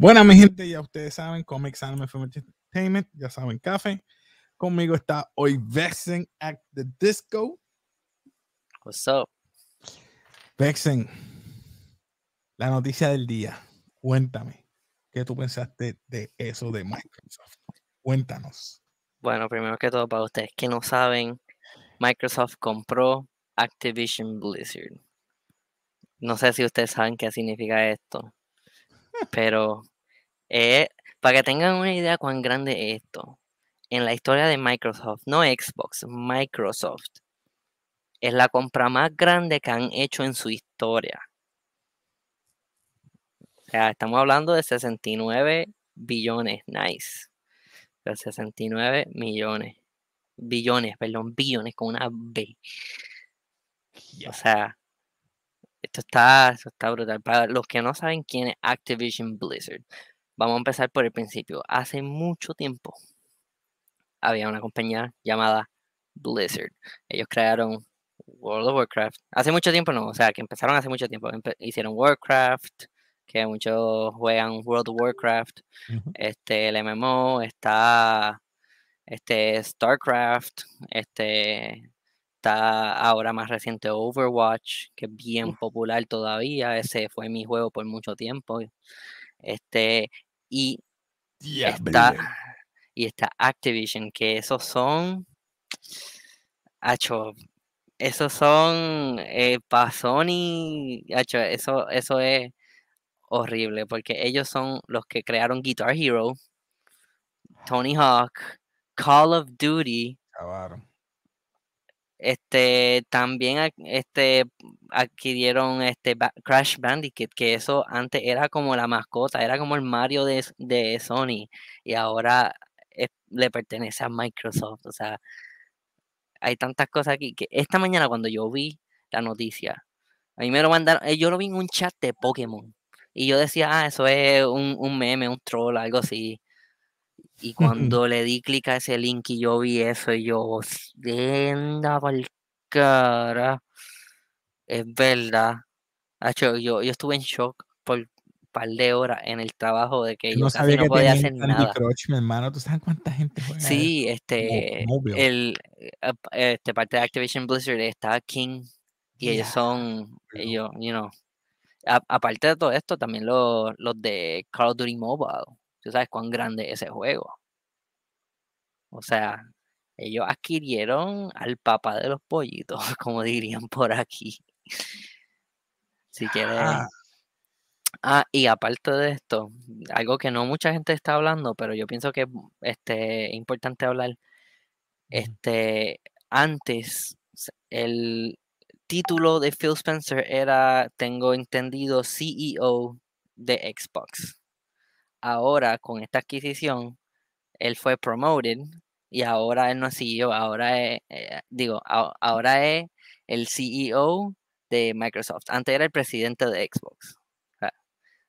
Buenas, mi gente, ya ustedes saben, Comics Anime Entertainment, ya saben, Café. Conmigo está hoy Vexing at the Disco. What's up? Vexing la noticia del día. Cuéntame, ¿qué tú pensaste de eso de Microsoft? Cuéntanos. Bueno, primero que todo, para ustedes que no saben, Microsoft compró Activision Blizzard. No sé si ustedes saben qué significa esto, pero eh, para que tengan una idea cuán grande es esto, en la historia de Microsoft, no Xbox, Microsoft, es la compra más grande que han hecho en su historia. O sea, estamos hablando de 69 billones, nice. De 69 millones, billones, perdón, billones con una B. O sea, esto está, está brutal. Para los que no saben quién es Activision Blizzard, vamos a empezar por el principio. Hace mucho tiempo había una compañía llamada Blizzard. Ellos crearon World of Warcraft. Hace mucho tiempo no, o sea, que empezaron hace mucho tiempo. hicieron Warcraft, que muchos juegan World of Warcraft, este, el MMO, está este, StarCraft, este, está ahora más reciente Overwatch, que es bien popular todavía, ese fue mi juego por mucho tiempo, este, y está... Y está Activision, que esos son. Hacho, esos son eh, para Sony, hecho, eso, eso es horrible, porque ellos son los que crearon Guitar Hero, Tony Hawk, Call of Duty. Este también este, adquirieron este Crash Bandicoot, que eso antes era como la mascota, era como el Mario de, Sony, y ahora le pertenece a Microsoft. O sea, hay tantas cosas aquí que esta mañana cuando yo vi la noticia, a mí me lo mandaron, eh, yo lo vi en un chat de Pokémon. Y yo decía, ah, eso es un, un meme, un troll, algo así. Y cuando le di clic a ese link y yo vi eso, y yo, venga, por cara. Es verdad. yo, yo estuve en shock por un par de horas en el trabajo de que yo, no sabía casi no podía hacer nada. mi hermano, ¿tú sabes cuánta gente juega? Sí, este, el, eh, este parte de Activision Blizzard está King y ellos son, ellos, you know, aparte de todo esto, también los, de Call of Duty Mobile. Tú sabes cuán grande es ese juego. O sea, ellos adquirieron al papá de los pollitos, como dirían por aquí. si quieren. Ah. ah. y aparte de esto, algo que no mucha gente está hablando, pero yo pienso que este, es importante hablar. Este, antes, el, título de Phil Spencer era, tengo entendido, CEO de Xbox. Ahora, con esta adquisición, él fue promoted y ahora él no es CEO, ahora es, eh, digo, ahora es el CEO de Microsoft. Antes era el presidente de Xbox. Ah,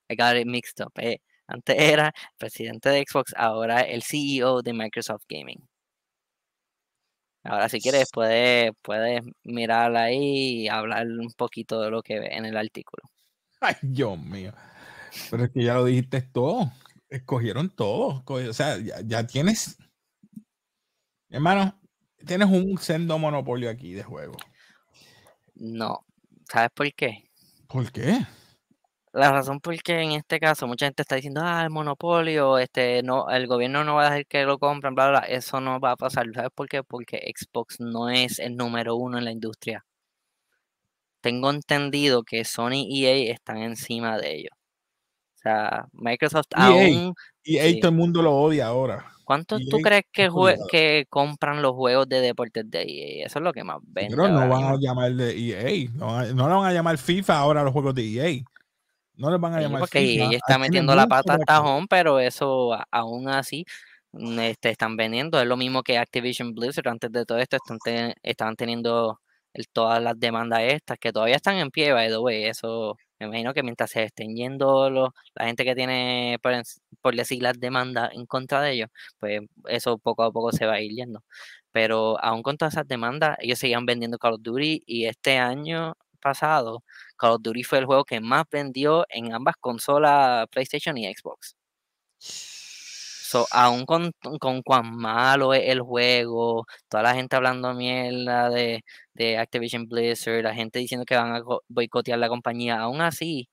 I got it mixed up. Eh. Antes era presidente de Xbox, ahora el CEO de Microsoft Gaming. Ahora si quieres puedes, puedes mirar ahí y hablar un poquito de lo que ve en el artículo. Ay, Dios mío. Pero es que ya lo dijiste todo. Escogieron todo. O sea, ya, ya tienes. Hermano, tienes un sendo monopolio aquí de juego. No. ¿Sabes por qué? ¿Por qué? la razón por qué en este caso mucha gente está diciendo, ah, el monopolio, este, no, el gobierno no va a dejar que lo compren, bla, bla, eso no va a pasar. ¿Sabes por qué? Porque Xbox no es el número uno en la industria. Tengo entendido que Sony y EA están encima de ellos. O sea, Microsoft e aún... EA todo el mundo lo odia ahora. ¿Cuántos e tú crees que, que compran los juegos de deportes de EA? Eso es lo que más venden. Pero no van a llamar de EA, no, no lo van a llamar FIFA ahora los juegos de EA. No les van a llamar. porque está metiendo la pata al tajón pero eso aún así mm, este, están vendiendo. Es lo mismo que Activision Blizzard antes de todo esto estaban teniendo todas las demandas estas que todavía están en pie, Eso me imagino que mientras se estén yendo la gente que tiene, por, por, decir, las demandas en contra de ellos, pues eso poco a poco se va a ir yendo. Pero aún con todas esas demandas, ellos seguían vendiendo Call of Duty y este año pasado Call of Duty fue el juego que más vendió en ambas consolas, PlayStation y Xbox. So, aún con, cuán malo es el juego, toda la gente hablando mierda de, de Activision Blizzard, la gente diciendo que van a boicotear la compañía, aún así,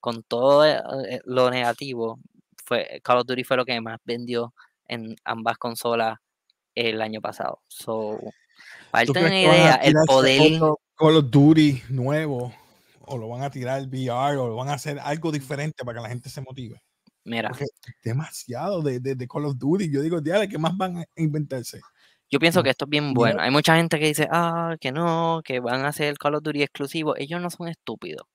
con todo eh, eh, lo negativo, fue, Call of Duty fue lo que más vendió en ambas consolas el año pasado. So, para una idea, el poder. Call of Duty nuevo o lo van a tirar VR o lo van a hacer algo diferente para que la gente se motive. Mira. demasiado de, de, Call of Duty. Yo digo, de ¿qué más van a inventarse? Yo pienso que esto es bien bueno. Hay mucha gente que dice, ah, que no, que van a hacer Call of Duty exclusivo. Ellos no son estúpidos.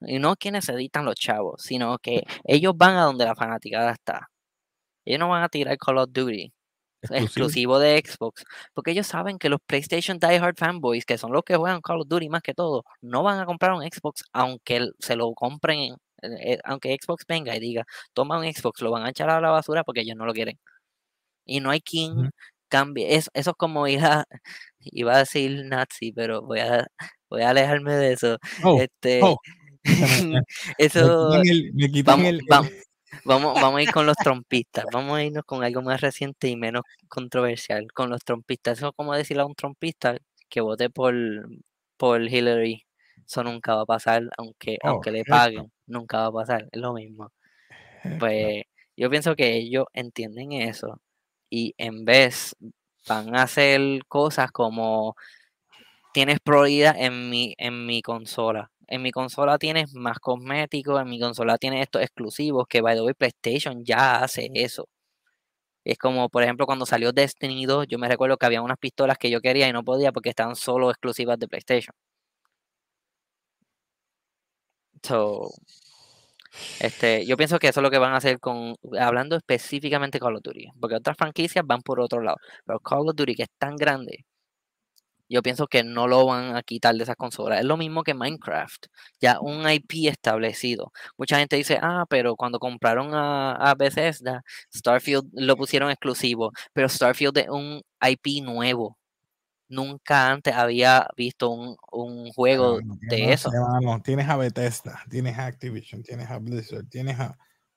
Y no quienes editan los chavos, sino que ellos van a donde la fanaticada está. Ellos no van a tirar Call of Duty exclusivo. de Xbox, porque ellos saben que los PlayStation Die Hard fanboys, que son los que juegan Call of Duty más que todo, no van a comprar un Xbox aunque se lo compren, eh, aunque Xbox venga y diga, toma un Xbox, lo van a echar a la basura porque ellos no lo quieren. Y no hay quien cambie, eso, es como ir iba a decir nazi, pero voy a, voy a alejarme de eso. Oh, este, oh. eso, Vamos Vamos, a ir con los trompistas. Vamos a irnos con algo más reciente y menos controversial. Con los trompistas. Eso es como decirle a un trompista que vote por, por Hillary. Eso nunca va a pasar, aunque, oh, aunque le paguen. Nunca va a pasar. Es lo mismo. Eh, pues yo pienso que ellos entienden eso. Y en vez van a hacer cosas como tienes prohibida en mi, en mi consola en mi consola tienes más cosméticos, en mi consola tienes estos exclusivos, que by the way PlayStation ya hace eso. Es como, por ejemplo, cuando salió Destiny 2, yo me recuerdo que había unas pistolas que yo quería y no podía porque estaban solo exclusivas de PlayStation. So, este, yo pienso que eso es lo que van a hacer con, hablando específicamente con Call of Duty, porque otras franquicias van por otro lado, pero Call of Duty que es tan grande yo pienso que no lo van a quitar de esas consolas. Es lo mismo que Minecraft, ya un IP establecido. Mucha gente dice, ah, pero cuando compraron a, Bethesda, Starfield lo pusieron exclusivo, pero Starfield es un IP nuevo. Nunca antes había visto un, juego de eso. No, tienes a Bethesda, tienes a Activision, tienes a Blizzard, tienes a...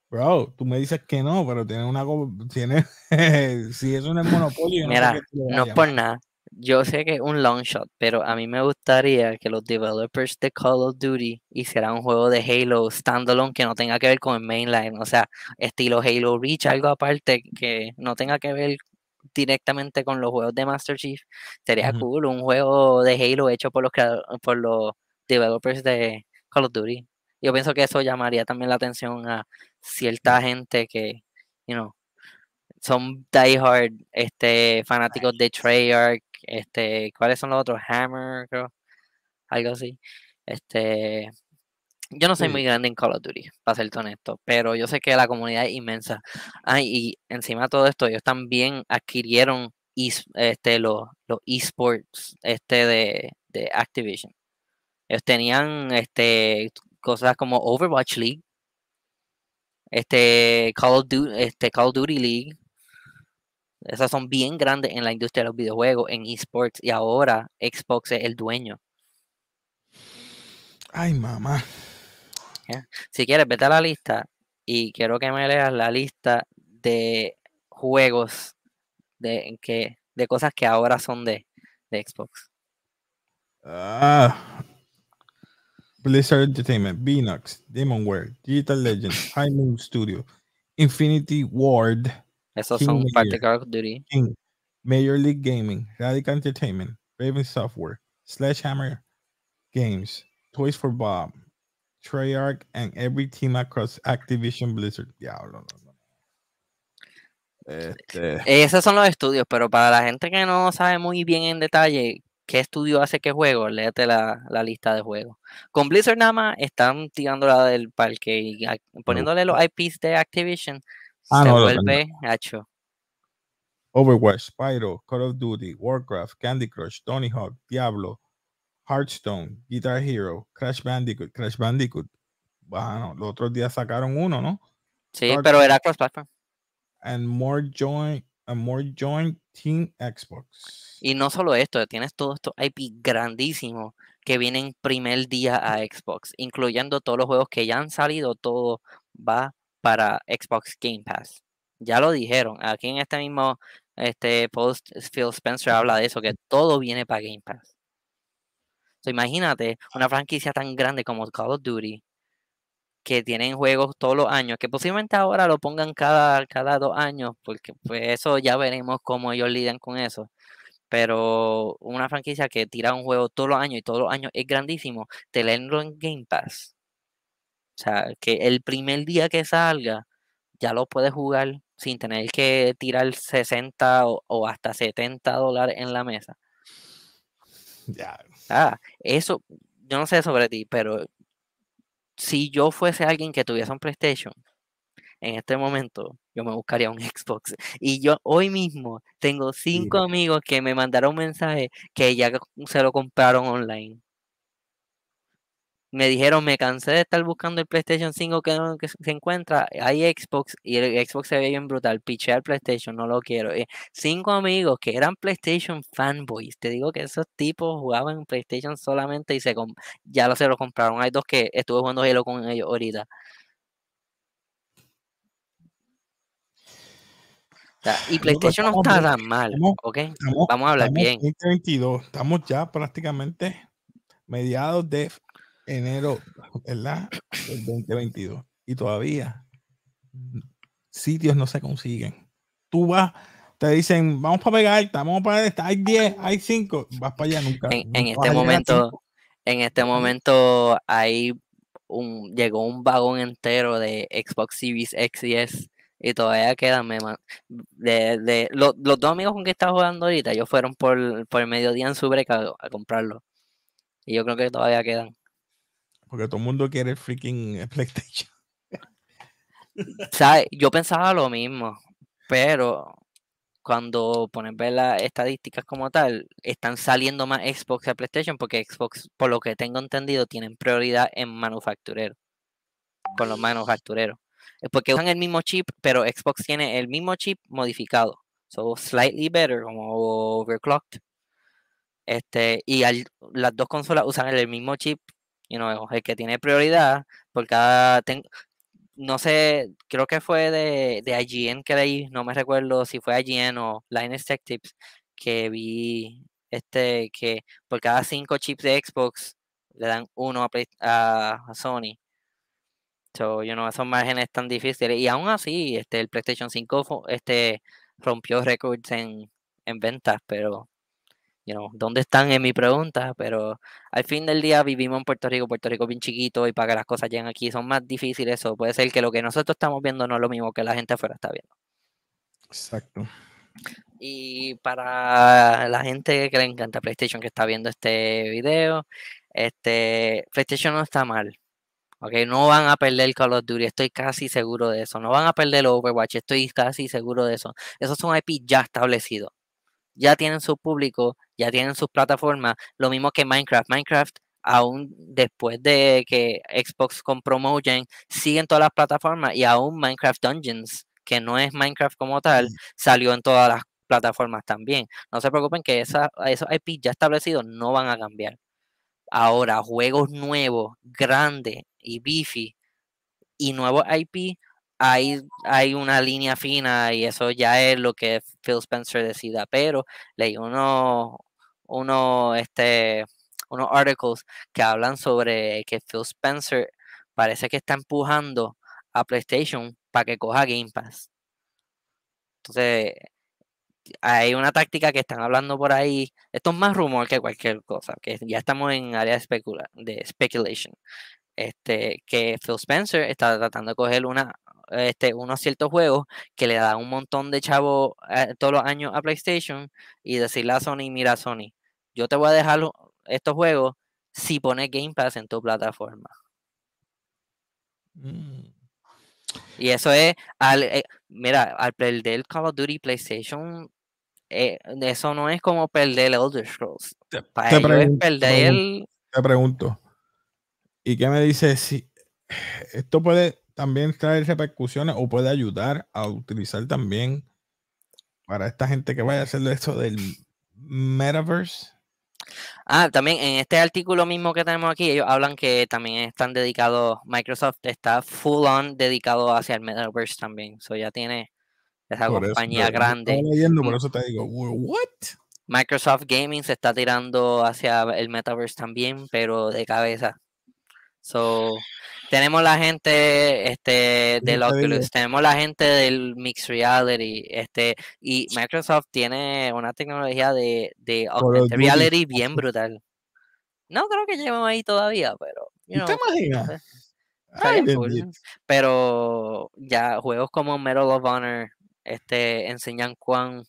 Bro, tú me dices que no, pero tiene una. Tiene, si eso no es monopolio. Mira, no, no es por nada yo sé que es un long shot, pero a mí me gustaría que los developers de Call of Duty hicieran un juego de Halo standalone que no tenga que ver con el mainline, o sea, estilo Halo Reach, algo aparte que no tenga que ver directamente con los juegos de Master Chief. Sería cool un juego de Halo hecho por los por los developers de Call of Duty. Yo pienso que eso llamaría también la atención a cierta gente que, you know, son diehard este fanáticos de Treyarch este, ¿cuáles son los otros? Hammer, algo así. Este, yo no soy mm. muy grande en Call of Duty, para ser honesto, pero yo sé que la comunidad es inmensa. y encima de todo esto, ellos también adquirieron este, los, esports este, de, Activision. Ellos tenían este, cosas como Overwatch League, este, Call, of Duty, este, Call of Duty League, esas son bien grandes en la industria de los videojuegos, en esports, y ahora Xbox es el dueño. Ay, mamá. Si quieres, vete a la lista y quiero que me leas la lista de juegos de, que, de cosas que ahora son de, Xbox. Ah, Blizzard Entertainment, Demon Demonware, Digital Legends, High Moon Studio, Infinity Ward, esos son Major. parte de Call of Duty. Major League Gaming, Radical Entertainment, Raven Software, Sledgehammer Games, Toys for Bob, Treyarch, and every team across Activision Blizzard. Diablo, no, no. Este... Esos son los estudios, pero para la gente que no sabe muy bien en detalle qué estudio hace qué juego, léete la, la lista de juegos. Con Blizzard nada más están tirándola del parque y poniéndole los IPs de Activision Ah, se vuelve hacho. Overwatch, Spyro, Call of Duty, Warcraft, Candy Crush, Tony Hawk, Diablo, Hearthstone, Guitar Hero, Crash Bandicoot, Crash Bandicoot. Bueno, los otros días sacaron uno, ¿no? Sí, pero era cross platform. And more joint, and more Team Xbox. Y no solo esto, tienes todo esto IP grandísimo que vienen primer día a Xbox, incluyendo todos los juegos que ya han salido, todo va para Xbox Game Pass. Ya lo dijeron, aquí en este mismo este post Phil Spencer habla de eso, que todo viene para Game Pass. imagínate una franquicia tan grande como Call of Duty, que tienen juegos todos los años, que posiblemente ahora lo pongan cada, cada dos años, porque pues eso ya veremos cómo ellos lidian con eso. Pero una franquicia que tira un juego todos los años y todos los años es grandísimo, tenerlo en Game Pass o sea, que el primer día que salga ya lo puedes jugar sin tener que tirar 60 o, hasta 70 dólares en la mesa. Ya. Ah, eso, yo no sé sobre ti, pero si yo fuese alguien que tuviese un PlayStation, en este momento yo me buscaría un Xbox. Y yo hoy mismo tengo cinco amigos que me mandaron mensaje que ya se lo compraron online me dijeron, me cansé de estar buscando el PlayStation 5 que, que se encuentra, hay Xbox y el Xbox se ve bien brutal, piché al PlayStation, no lo quiero. Eh, cinco amigos que eran PlayStation fanboys, te digo que esos tipos jugaban en PlayStation solamente y se ya lo, se lo compraron. Hay dos que estuve jugando Halo con ellos ahorita. Y pues, PlayStation no, está tan mal, Vamos a hablar bien. 2022, estamos ya prácticamente mediados de enero, ¿verdad? Del 2022. Y todavía sitios no se consiguen. Tú vas, te dicen, vamos para pegar, vamos para esta, hay 10, hay 5, vas para allá nunca. En, este momento, en este momento hay un, llegó un vagón entero de Xbox Series X y S y todavía quedan de, los, dos amigos con que estaba jugando ahorita ellos fueron por, el mediodía en su breca a comprarlo y yo creo que todavía quedan porque todo el mundo quiere freaking eh, PlayStation. ¿Sabes? Yo pensaba lo mismo, pero cuando pones ver las estadísticas como tal, están saliendo más Xbox a PlayStation porque Xbox, por lo que tengo entendido, tienen prioridad en manufacturero. Con los manufactureros. Es porque usan el mismo chip, pero Xbox tiene el mismo chip modificado. So slightly better, como overclocked. Este, y las dos consolas usan el mismo chip you know, el que tiene prioridad por cada... tengo no sé, creo que fue de, de IGN que leí, no me recuerdo si fue IGN o Line Tech Tips, que vi este que por cada cinco chips de Xbox le dan uno a, Sony. So, you know, esos márgenes tan difíciles. Y aún así, este, el PlayStation 5 este, rompió récords en ventas, pero ¿dónde están en mi pregunta? Pero al fin del día vivimos en Puerto Rico, Puerto Rico es bien chiquito y para que las cosas lleguen aquí son más difíciles Eso puede ser que lo que nosotros estamos viendo no es lo mismo que la gente afuera está viendo. Exacto. Y para la gente que le encanta PlayStation que está viendo este video, este PlayStation no está mal. no van a perder el Call of Duty, estoy casi seguro de eso. No van a perder Overwatch, estoy casi seguro de eso. Esos son IP ya establecidos ya tienen su público, ya tienen sus plataformas, lo mismo que Minecraft. Minecraft, aún después de que Xbox compró Mojang, siguen todas las plataformas y aún Minecraft Dungeons, que no es Minecraft como tal, mm. salió en todas las plataformas también. No se preocupen que esos IP ya establecidos no van a cambiar. Ahora, juegos nuevos, grandes y Bifi, y nuevos IP hay, hay una línea fina y eso ya es lo que Phil Spencer decida, pero leí uno, uno, este, unos articles que hablan sobre que Phil Spencer parece que está empujando a PlayStation para que coja Game Pass. Entonces, hay una táctica que están hablando por ahí. Esto es más rumor que cualquier cosa, que ya estamos en área de, especula de speculation. Este, que Phil Spencer está tratando de coger una este, unos ciertos juegos que le dan un montón de chavo eh, todos los años a PlayStation y decirle a Sony, mira Sony, yo te voy a dejar estos juegos si pones Game Pass en tu plataforma. Mm. Y eso es, al, eh, mira, al perder Call of Duty PlayStation, eh, eso no es como perder Elder Scrolls. te, pregunto, te pregunto, ¿y qué me dices si esto puede también trae repercusiones o puede ayudar a utilizar también para esta gente que vaya a hacer esto del metaverse. Ah, también en este artículo mismo que tenemos aquí, ellos hablan que también están dedicados, Microsoft está full on dedicado hacia el metaverse también. Eso ya tiene esa compañía grande. ¿what? Microsoft Gaming se está tirando hacia el metaverse también, pero de cabeza. So, tenemos la gente este, del Oculus, tenemos la gente del Mixed Reality, este, y Microsoft tiene una tecnología de, de Reality bien brutal. No creo que lleguemos ahí todavía, pero. ¿Te imaginas? Pues, ah, pero ya juegos como Medal of Honor este, enseñan cuán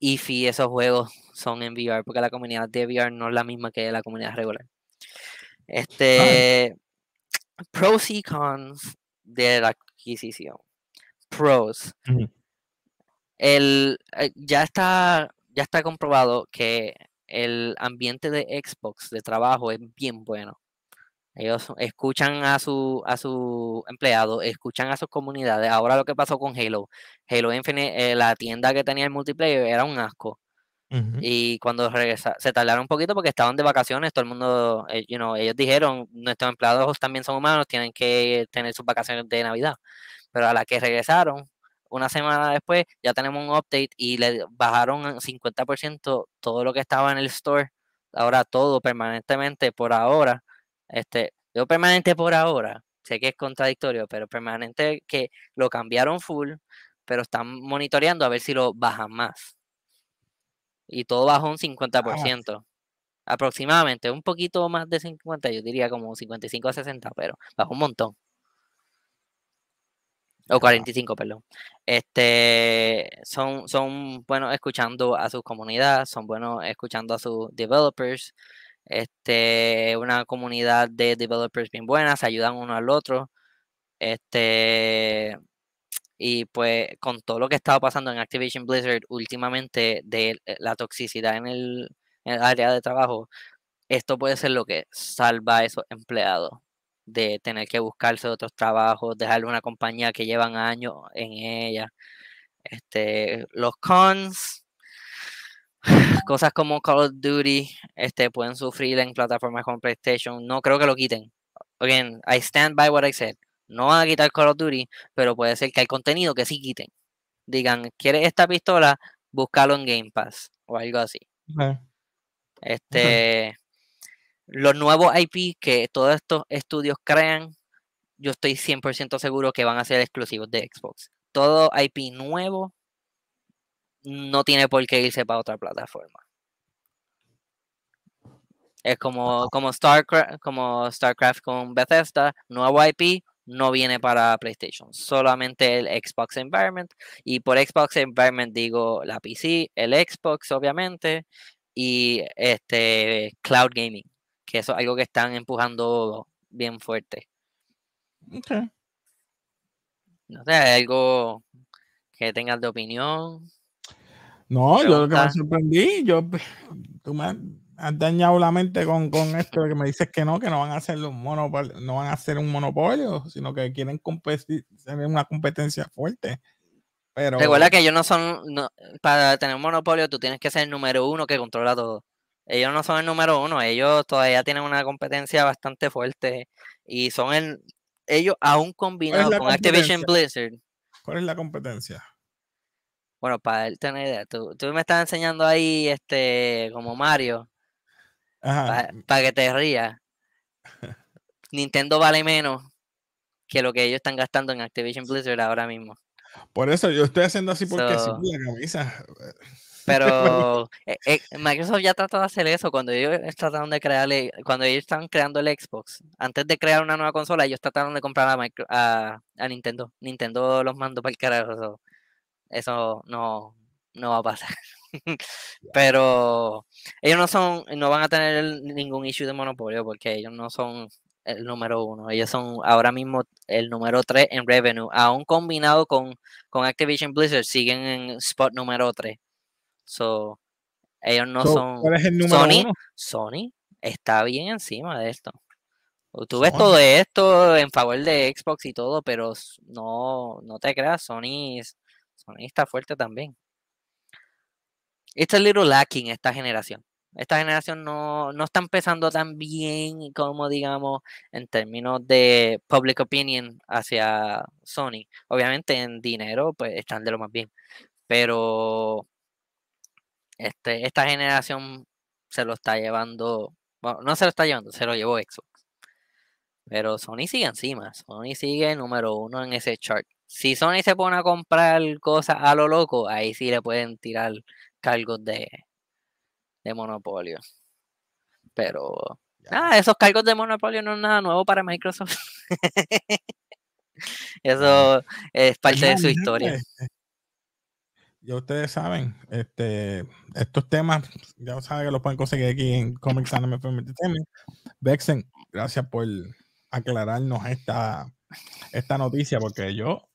iffy esos juegos son en VR, porque la comunidad de VR no es la misma que la comunidad regular. Este, pros y cons de la adquisición. Pros. Eh, ya, está, ya está comprobado que el ambiente de Xbox de trabajo es bien bueno. Ellos escuchan a su, a su empleado, escuchan a sus comunidades. Ahora lo que pasó con Halo. Halo Infinite, eh, la tienda que tenía el multiplayer era un asco. Y cuando regresaron, se tardaron un poquito porque estaban de vacaciones, todo el mundo, eh, you ellos dijeron, nuestros empleados también son humanos, tienen que tener sus vacaciones de Navidad. Pero a la que regresaron, una semana después, ya tenemos un update y le bajaron 50% todo lo que estaba en el store. Ahora todo permanentemente por ahora. Este, yo permanente por ahora, sé que es contradictorio, pero permanente que lo cambiaron full, pero están monitoreando a ver si lo bajan más y todo bajó un 50%. aproximadamente, un poquito más de 50, yo diría como 55 a 60, pero bajó un montón. O 45, perdón. Este, son, son buenos escuchando a sus comunidades, son buenos escuchando a sus developers. Este, una comunidad de developers bien buena, se ayudan uno al otro. Este, y pues con todo lo que estaba pasando en Activision Blizzard últimamente de eh, la toxicidad en el, área de trabajo, esto puede ser lo que salva a esos empleados de tener que buscarse otros trabajos, dejar una compañía que llevan años en ella. Este, los cons, cosas como Call of Duty, este, pueden sufrir en plataformas como PlayStation. No creo que lo quiten. Again, I stand by what I said. No van a quitar Call of Duty, pero puede ser que hay contenido que sí quiten. Digan, ¿quieres esta pistola? Búscalo en Game Pass o algo así. Este, Los nuevos IP que todos estos estudios crean, yo estoy 100% seguro que van a ser exclusivos de Xbox. Todo IP nuevo no tiene por qué irse para otra plataforma. Es como, como, Starcraft, como StarCraft con Bethesda, nuevo IP, no viene para PlayStation, solamente el Xbox Environment. Y por Xbox Environment digo la PC, el Xbox obviamente, y este Cloud Gaming, que eso es algo que están empujando bien fuerte. Okay. No sé, algo que tengas de opinión. No, yo lo que me sorprendí, yo, tú me, has dañado la mente con, esto de que me dices que no, que no van a hacer un monopolio, no van a hacer un monopolio, sino que quieren competir, una competencia fuerte. Pero... Recuerda que ellos no son, para tener un monopolio tú tienes que ser el número uno que controla todo. Ellos no son el número uno, ellos todavía tienen una competencia bastante fuerte y son el, ellos aún combinados con Activision Blizzard. ¿Cuál es la competencia? Bueno, para él tener idea, tú, me estás enseñando ahí este como Mario para que te rías. Nintendo vale menos que lo que ellos están gastando en Activision Blizzard ahora mismo. Por eso yo estoy haciendo así porque sí, la camisa. Pero eh, eh, Microsoft ya trató de hacer eso cuando ellos trataron de crearle, cuando ellos estaban creando el Xbox, antes de crear una nueva consola, ellos trataron de comprar a, Nintendo. Nintendo los mandó para el carajo. eso no, no va a pasar. Pero ellos no son, no van a tener ningún issue de monopolio porque ellos no son el número uno. Ellos son ahora mismo el número tres en revenue. Aún combinado con, con Activision Blizzard, siguen en spot número tres. So, ellos no son. ¿cuál Sony, Sony está bien encima de esto. Tú ves todo esto en favor de Xbox y todo, pero no, no te creas, Sony está fuerte también it's a little lacking esta generación. Esta generación no, está empezando tan bien como, digamos, en términos de public opinion hacia Sony. Obviamente en dinero, pues están de lo más bien. Pero este, esta generación se lo está llevando, bueno, no se lo está llevando, se lo llevó Xbox. Pero Sony sigue encima, Sony sigue número uno en ese chart. Si Sony se pone a comprar cosas a lo loco, ahí sí le pueden tirar cargos de, monopolio. Pero ah, esos cargos de monopolio no es nada nuevo para Microsoft. Eso es parte de su historia. Pues, eh, ya ustedes saben, este, estos temas, ya saben que los pueden conseguir aquí en Comics Anime Vexen, gracias por aclararnos esta, esta noticia, porque yo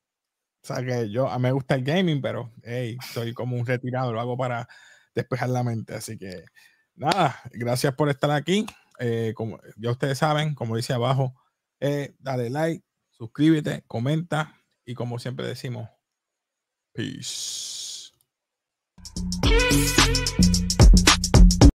o sea, que yo a mí me gusta el gaming, pero soy como un retirado, lo hago para despejar la mente. Así que nada, gracias por estar aquí. Eh, como ya ustedes saben, como dice abajo, eh, dale like, suscríbete, comenta y como siempre decimos, peace.